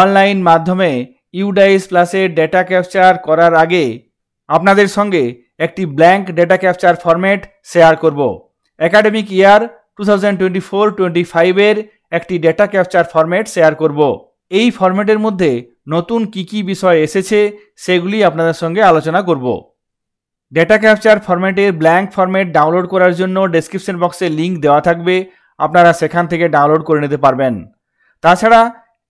Online মাধ্যমে UDISE প্লাসে data capture করার আগে আপনাদের সঙ্গে একটি blank data capture format share করব academic year two thousand twenty four twenty ফাইভের একটি ডেটা ক্যাপচার ফরম্যাট শেয়ার করব এই ফরম্যাটের মধ্যে নতুন কি কি বিষয় এসেছে সেগুলি আপনাদের সঙ্গে আলোচনা করব ডেটা ক্যাপচার ফরম্যাটের ব্ল্যাঙ্ক ফরম্যাট ডাউনলোড করার জন্য ডেসক্রিপশন বক্সে লিঙ্ক দেওয়া থাকবে আপনারা সেখান থেকে ডাউনলোড করে নিতে পারবেন তাছাড়া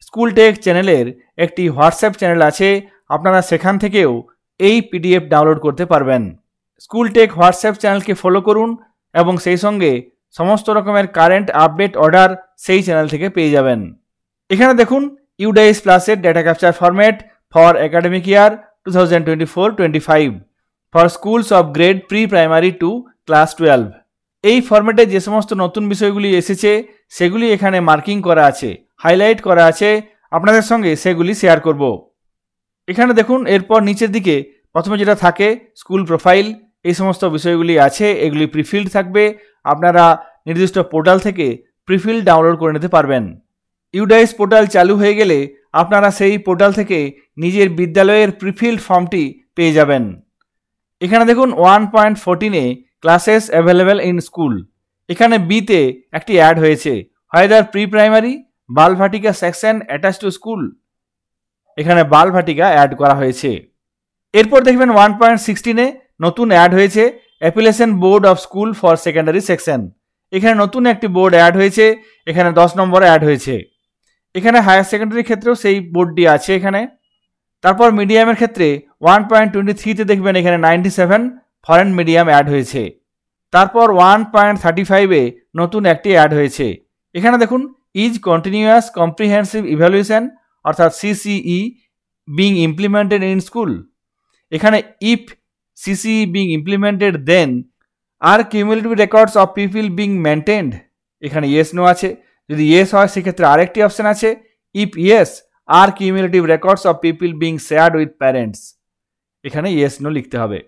স্কুল টেক চ্যানেলের একটি হোয়াটসঅ্যাপ চ্যানেল আছে আপনারা সেখান থেকেও এই পিডিএফ ডাউনলোড করতে পারবেন স্কুল টেক হোয়াটসঅ্যাপ চ্যানেলকে ফলো করুন এবং সেই সঙ্গে সমস্ত রকমের কারেন্ট আপডেট অর্ডার সেই চ্যানেল থেকে পেয়ে যাবেন এখানে দেখুন ইউডাইস প্লাসের data capture format for academic year two thousand twenty four twenty five for schools of grade pre primary to class twelve এই ফরম্যাটে যে সমস্ত নতুন বিষয়গুলি এসেছে সেগুলি এখানে মার্কিং করা আছে হাইলাইট করা আছে আপনাদের সঙ্গে সেগুলি শেয়ার করব এখানে দেখুন এরপর নিচের দিকে প্রথমে যেটা থাকে স্কুল প্রোফাইল এই সমস্ত বিষয়গুলি আছে এগুলি প্রিফিল্ড থাকবে আপনারা নির্দিষ্ট পোর্টাল থেকে প্রিফিল্ড ডাউনলোড করে নিতে পারবেন ইউডাইস পোর্টাল চালু হয়ে গেলে আপনারা সেই পোর্টাল থেকে নিজের বিদ্যালয়ের প্রিফিল্ড ফর্মটি পেয়ে যাবেন এখানে দেখুন ওয়ান পয়েন্ট ফোরটিনে ক্লাসেস অ্যাভেলেবেল ইন স্কুল এখানে বিতে একটি অ্যাড হয়েছে হয় দার pre primary Balvatika section attach to school এখানে বালভাটিকা অ্যাড করা হয়েছে এরপর দেখবেন ওয়ান পয়েন্ট সিক্সটিনে নতুন অ্যাড হয়েছে affiliation board of school for secondary section এখানে নতুন একটি বোর্ড অ্যাড হয়েছে এখানে দশ নম্বরে অ্যাড হয়েছে এখানে হায়ার সেকেন্ডারি ক্ষেত্রেও সেই বোর্ডটি আছে এখানে তারপর মিডিয়ামের ক্ষেত্রে ওয়ান পয়েন্ট টোয়েন্টি থ্রিতে দেখবেন এখানে ninety seven foreign medium add হয়েছে তারপর ওয়ান পয়েন্ট থার্টি ফাইভে নতুন একটি অ্যাড হয়েছে এখানে দেখুন ইজ কন্টিনিউয়াস কম্প্রিহেন্সিভ ইভ্যালুয়েশন অর্থাৎ CCE being implemented in school এখানে if CCE being implemented then are cumulative records of pupil being maintained এখানে ইয়েস নো আছে যদি ইয়েস হয় সেক্ষেত্রে আরেকটি অপশান আছে if yes are cumulative records of pupil being shared with parents এখানে yes no লিখতে হবে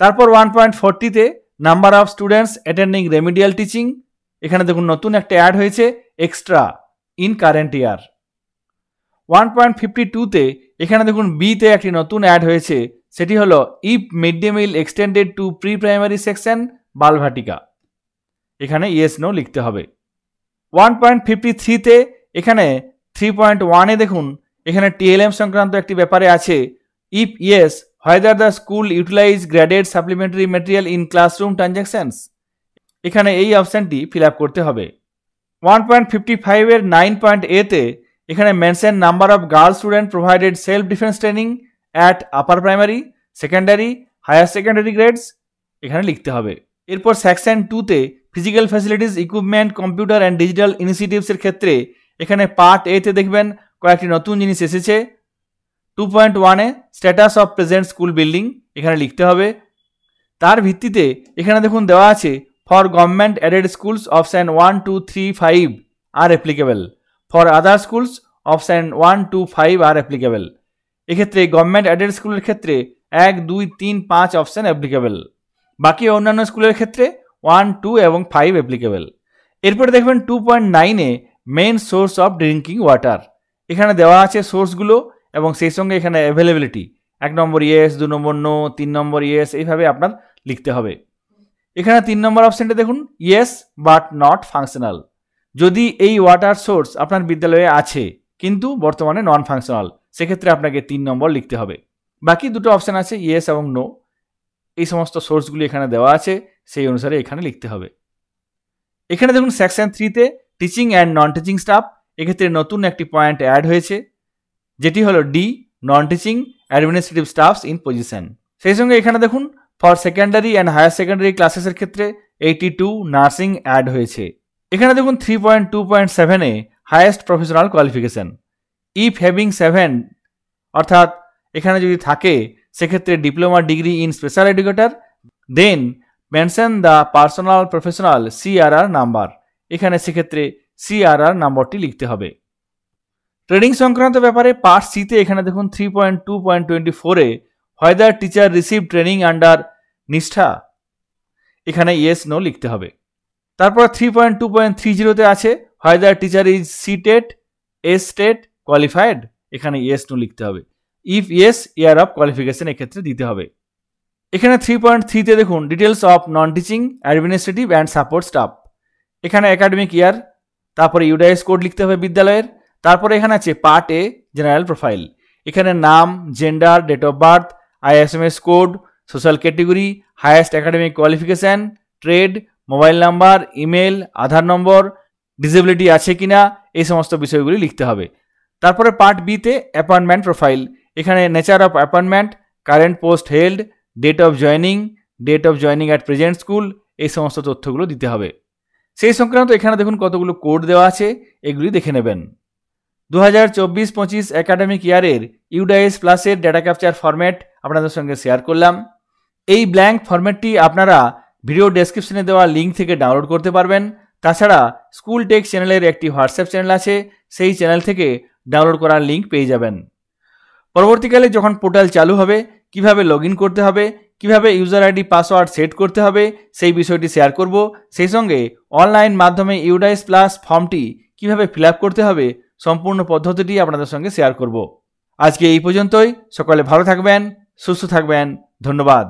তারপর ওয়ান পয়েন্ট ফোরটিতে number of students attending remedial teaching এখানে দেখুন নতুন একটা অ্যাড হয়েছে extra in current year one point fifty টুতে এখানে দেখুন বিতে একটি নতুন অ্যাড হয়েছে সেটি হলো if mid day meal extended to pre primary section Balvatika এখানে ইয়েস নো লিখতে হবে ওয়ান পয়েন্ট ফিফটি থ্রিতে এখানে থ্রি পয়েন্ট ওয়ানে দেখুন এখানে টিএলএম সংক্রান্ত একটি ব্যাপারে আছে if yes whether the school utilize graded supplementary material in classroom transactions এখানে এই অপশানটি ফিল করতে হবে ওয়ান পয়েন্ট ফিফটি ফাইভের নাইন পয়েন্ট এতে এখানে mention number of girls student provided self defence training at upper primary secondary higher secondary grades এখানে লিখতে হবে এরপর সেকশন টুতে physical facilities equipment computer and digital ইনিশিয়েটিভসের ক্ষেত্রে এখানে পার্ট এতে দেখবেন কয়েকটি নতুন জিনিস এসেছে টু পয়েন্ট ওয়ানে status of present school building এখানে লিখতে হবে তার ভিত্তিতে এখানে দেখুন দেওয়া আছে for government aided schools option 1, 2, 3, 5 are applicable. For other schools option 1, 2, 5 are applicable. এক্ষেত্রে গভর্নমেন্ট অ্যাডেড স্কুলের ক্ষেত্রে এক দুই তিন পাঁচ অপশান অ্যাপ্লিকেবল বাকি অন্যান্য স্কুলের ক্ষেত্রে ওয়ান টু এবং ফাইভ অ্যাপ্লিকেবল এরপরে দেখবেন টু পয়েন্ট নাইনে main source of drinking water এখানে দেওয়া আছে সোর্সগুলো এবং সেই সঙ্গে এখানে অ্যাভেলেবিলিটি এক নম্বর ইয়েস দু নম্বর নো তিন নম্বর ইয়েস এইভাবে আপনার লিখতে হবে এখানে তিন নম্বর অপশনটা দেখুন ইয়েস বাট নট ফাংশনাল যদি এই ওয়াটার সোর্স আপনার বিদ্যালয়ে আছে কিন্তু বর্তমানে নন ফাংশনাল সেক্ষেত্রে আপনাকে তিন নম্বর লিখতে হবে বাকি দুটো অপশান আছে ইয়েস এবং নো এই সমস্ত সোর্সগুলি এখানে দেওয়া আছে সেই অনুসারে এখানে লিখতে হবে এখানে দেখুন সেকশন থ্রিতে teaching and non teaching staff এক্ষেত্রে নতুন একটি পয়েন্ট অ্যাড হয়েছে যেটি হলো D non teaching administrative staffs in position সেই সঙ্গে এখানে দেখুন for secondary and higher secondary ক্লাসেসের ক্ষেত্রে এইটি টু নার্সিং অ্যাড হয়েছে এখানে দেখুন থ্রি পয়েন্ট টু পয়েন্ট সেভেনে highest professional qualification if having seven অর্থাৎ এখানে যদি থাকে সেক্ষেত্রে diploma degree in special educator then mention the personal professional CRR number এখানে সেক্ষেত্রে সিআরআর নাম্বারটি লিখতে হবে ট্রেডিং সংক্রান্ত ব্যাপারে পার্ট সিতে এখানে দেখুন three point two point twenty ফোরে whether teacher receive training under Nishtha এখানে ইয়েস নো লিখতে হবে তারপর three point two point three জিরোতে আছে whether teacher is CTET S TET qualified এখানে ইয়েস নো লিখতে হবে if yes year of qualification এক্ষেত্রে দিতে হবে এখানে থ্রি পয়েন্ট থ্রিতে দেখুন details of non teaching administrative and support staff এখানে একাডেমিক ইয়ার তারপরে ইউডাইস কোড লিখতে হবে বিদ্যালয়ের তারপরে এখানে আছে পার্ট এ জেনারেল প্রোফাইল এখানে নাম gender date of birth ISMS code social category highest academic qualification trade mobile number email Aadhaar নম্বর ডিসেবিলিটি আছে কি না এই সমস্ত বিষয়গুলি লিখতে হবে তারপরে পার্ট বিতে অ্যাপয়েন্টমেন্ট প্রোফাইল এখানে nature of appointment current post held date of joining date of joining at present school এই সমস্ত তথ্যগুলো দিতে হবে সেই সংক্রান্ত এখানে দেখুন কতগুলো কোড দেওয়া আছে এগুলি দেখে নেবেন দু হাজার চব্বিশ পঁচিশ একাডেমিক ইয়ারের ইউডাইস প্লাসের ডেটা ক্যাপচার ফরম্যাট আপনাদের সঙ্গে শেয়ার করলাম এই ব্ল্যাঙ্ক ফরম্যাটটি আপনারা ভিডিও ডেসক্রিপশনে দেওয়া লিঙ্ক থেকে ডাউনলোড করতে পারবেন তাছাড়া স্কুল টেক চ্যানেলের একটি হোয়াটসঅ্যাপ চ্যানেল আছে সেই চ্যানেল থেকে ডাউনলোড করার লিঙ্ক পেয়ে যাবেন পরবর্তীকালে যখন পোর্টাল চালু হবে কিভাবে লগ করতে হবে কিভাবে ইউজার আইডি পাসওয়ার্ড সেট করতে হবে সেই বিষয়টি শেয়ার করব সেই সঙ্গে অনলাইন মাধ্যমে ইউডাইস প্লাস ফর্মটি কিভাবে ফিল করতে হবে সম্পূর্ণ পদ্ধতিটি আপনাদের সঙ্গে শেয়ার করব আজকে এই পর্যন্তই সকলে ভালো থাকবেন সুস্থ থাকবেন ধন্যবাদ